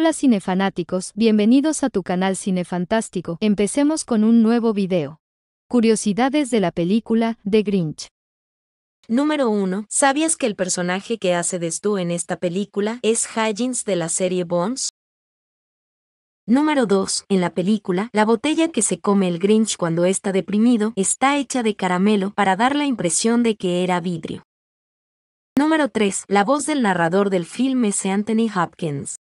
Hola cinefanáticos, bienvenidos a tu canal Cine Fantástico. Empecemos con un nuevo video. Curiosidades de la película The Grinch. Número 1. ¿Sabías que el personaje que hace de Stu en esta película es Higgins de la serie Bones? Número 2. En la película, la botella que se come el Grinch cuando está deprimido está hecha de caramelo para dar la impresión de que era vidrio. Número 3. La voz del narrador del filme es Anthony Hopkins.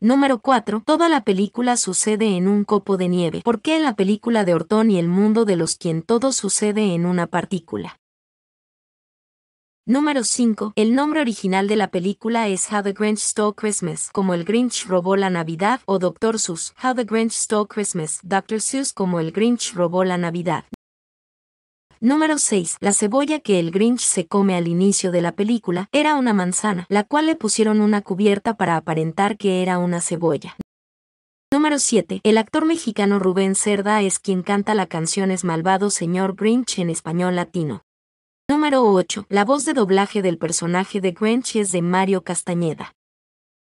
Número 4. Toda la película sucede en un copo de nieve. ¿Por qué en la película de Orton y el mundo de los quien todo sucede en una partícula? Número 5. El nombre original de la película es How the Grinch Stole Christmas, como El Grinch robó la Navidad, o Dr. Seuss, How the Grinch Stole Christmas, Dr. Seuss como El Grinch robó la Navidad. Número 6. La cebolla que el Grinch se come al inicio de la película era una manzana, la cual le pusieron una cubierta para aparentar que era una cebolla. Número 7. El actor mexicano Rubén Cerda es quien canta la canción Es malvado señor Grinch en español latino. Número 8. La voz de doblaje del personaje de Grinch es de Mario Castañeda.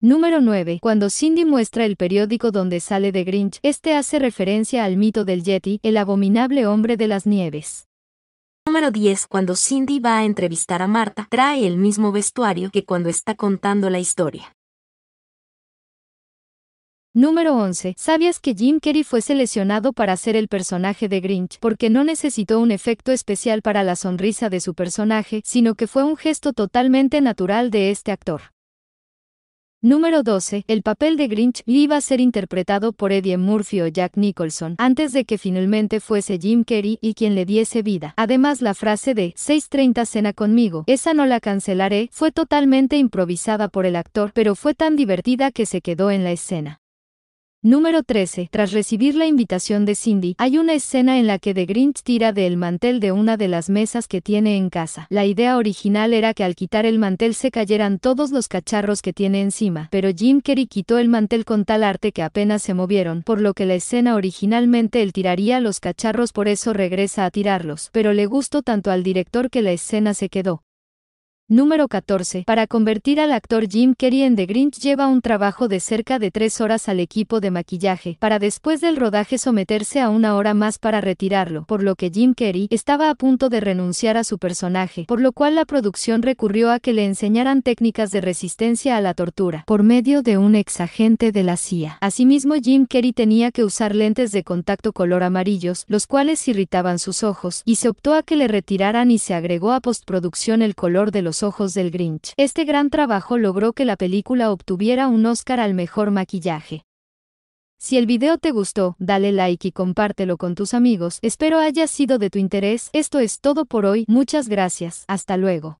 Número 9. Cuando Cindy muestra el periódico donde sale de Grinch, este hace referencia al mito del Yeti, el abominable hombre de las nieves. Número 10. Cuando Cindy va a entrevistar a Marta, trae el mismo vestuario que cuando está contando la historia. Número 11. ¿Sabías que Jim Carrey fue seleccionado para ser el personaje de Grinch porque no necesitó un efecto especial para la sonrisa de su personaje, sino que fue un gesto totalmente natural de este actor? Número 12. El papel de Grinch iba a ser interpretado por Eddie Murphy o Jack Nicholson antes de que finalmente fuese Jim Carrey y quien le diese vida. Además, la frase de 6.30 cena conmigo, esa no la cancelaré, fue totalmente improvisada por el actor, pero fue tan divertida que se quedó en la escena. Número 13. Tras recibir la invitación de Cindy, hay una escena en la que The Grinch tira del mantel de una de las mesas que tiene en casa. La idea original era que al quitar el mantel se cayeran todos los cacharros que tiene encima, pero Jim Carrey quitó el mantel con tal arte que apenas se movieron, por lo que la escena originalmente él tiraría los cacharros por eso regresa a tirarlos, pero le gustó tanto al director que la escena se quedó. Número 14. Para convertir al actor Jim Carrey en The Grinch lleva un trabajo de cerca de tres horas al equipo de maquillaje, para después del rodaje someterse a una hora más para retirarlo, por lo que Jim Carrey estaba a punto de renunciar a su personaje, por lo cual la producción recurrió a que le enseñaran técnicas de resistencia a la tortura, por medio de un ex agente de la CIA. Asimismo Jim Carrey tenía que usar lentes de contacto color amarillos, los cuales irritaban sus ojos, y se optó a que le retiraran y se agregó a postproducción el color de los ojos del Grinch. Este gran trabajo logró que la película obtuviera un Oscar al mejor maquillaje. Si el video te gustó, dale like y compártelo con tus amigos. Espero haya sido de tu interés. Esto es todo por hoy. Muchas gracias. Hasta luego.